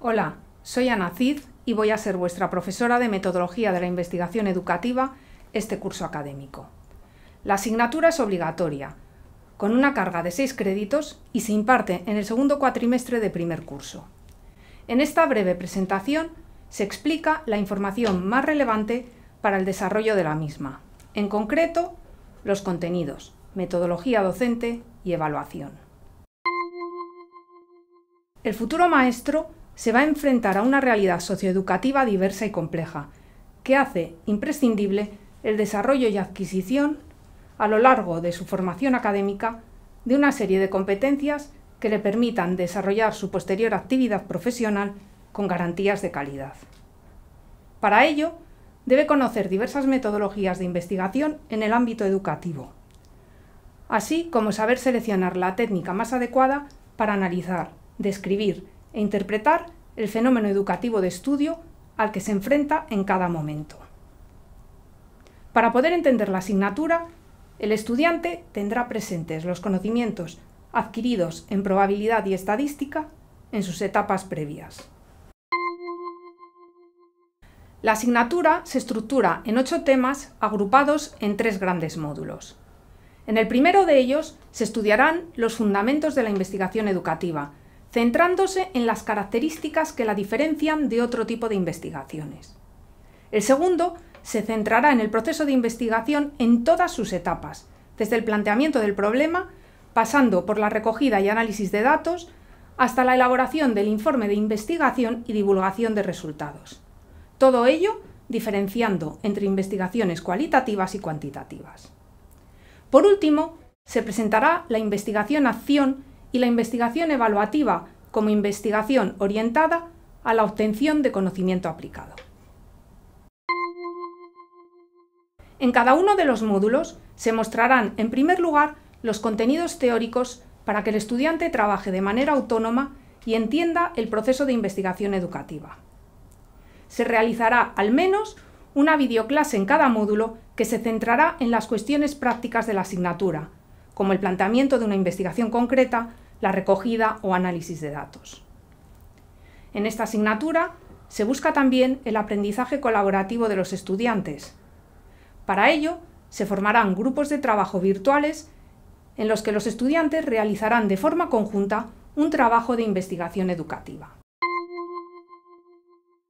Hola, soy Ana Cid y voy a ser vuestra profesora de Metodología de la Investigación Educativa este curso académico. La asignatura es obligatoria, con una carga de seis créditos y se imparte en el segundo cuatrimestre de primer curso. En esta breve presentación se explica la información más relevante para el desarrollo de la misma, en concreto los contenidos, metodología docente y evaluación. El futuro maestro se va a enfrentar a una realidad socioeducativa diversa y compleja, que hace imprescindible el desarrollo y adquisición, a lo largo de su formación académica, de una serie de competencias que le permitan desarrollar su posterior actividad profesional con garantías de calidad. Para ello, debe conocer diversas metodologías de investigación en el ámbito educativo, así como saber seleccionar la técnica más adecuada para analizar, describir e interpretar el fenómeno educativo de estudio al que se enfrenta en cada momento. Para poder entender la asignatura, el estudiante tendrá presentes los conocimientos adquiridos en probabilidad y estadística en sus etapas previas. La asignatura se estructura en ocho temas agrupados en tres grandes módulos. En el primero de ellos se estudiarán los fundamentos de la investigación educativa, centrándose en las características que la diferencian de otro tipo de investigaciones. El segundo se centrará en el proceso de investigación en todas sus etapas, desde el planteamiento del problema, pasando por la recogida y análisis de datos, hasta la elaboración del informe de investigación y divulgación de resultados. Todo ello diferenciando entre investigaciones cualitativas y cuantitativas. Por último, se presentará la investigación-acción y la investigación evaluativa como investigación orientada a la obtención de conocimiento aplicado. En cada uno de los módulos se mostrarán, en primer lugar, los contenidos teóricos para que el estudiante trabaje de manera autónoma y entienda el proceso de investigación educativa. Se realizará al menos una videoclase en cada módulo que se centrará en las cuestiones prácticas de la asignatura, como el planteamiento de una investigación concreta, la recogida o análisis de datos. En esta asignatura se busca también el aprendizaje colaborativo de los estudiantes. Para ello, se formarán grupos de trabajo virtuales en los que los estudiantes realizarán de forma conjunta un trabajo de investigación educativa.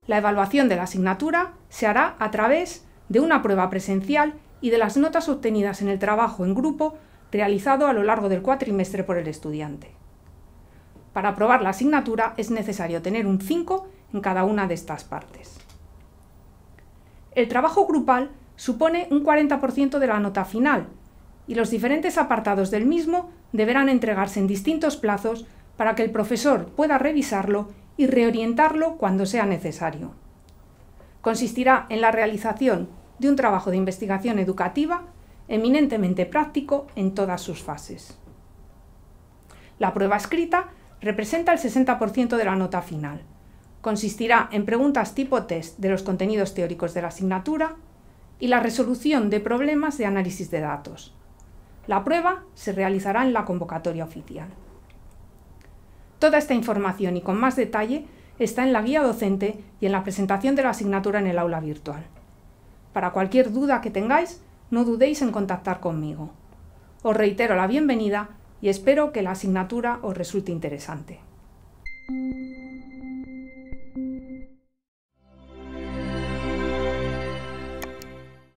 La evaluación de la asignatura se hará a través de una prueba presencial y de las notas obtenidas en el trabajo en grupo realizado a lo largo del cuatrimestre por el estudiante. Para aprobar la asignatura es necesario tener un 5 en cada una de estas partes. El trabajo grupal supone un 40% de la nota final y los diferentes apartados del mismo deberán entregarse en distintos plazos para que el profesor pueda revisarlo y reorientarlo cuando sea necesario. Consistirá en la realización de un trabajo de investigación educativa eminentemente práctico en todas sus fases. La prueba escrita representa el 60% de la nota final. Consistirá en preguntas tipo test de los contenidos teóricos de la asignatura y la resolución de problemas de análisis de datos. La prueba se realizará en la convocatoria oficial. Toda esta información y con más detalle está en la guía docente y en la presentación de la asignatura en el aula virtual. Para cualquier duda que tengáis, no dudéis en contactar conmigo. Os reitero la bienvenida y espero que la asignatura os resulte interesante.